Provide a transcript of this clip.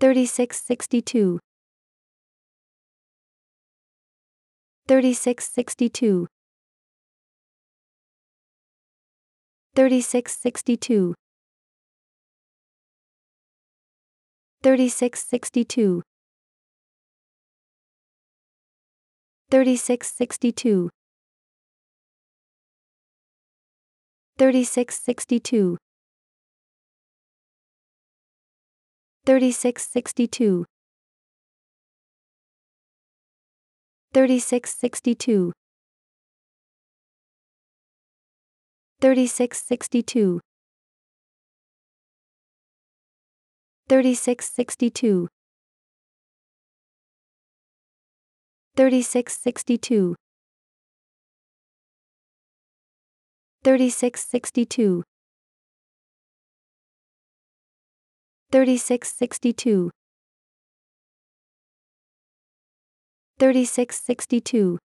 3662 3662 3662 3662 3662 3662 3662 3662 3662 3662 3662 3662 3662 3662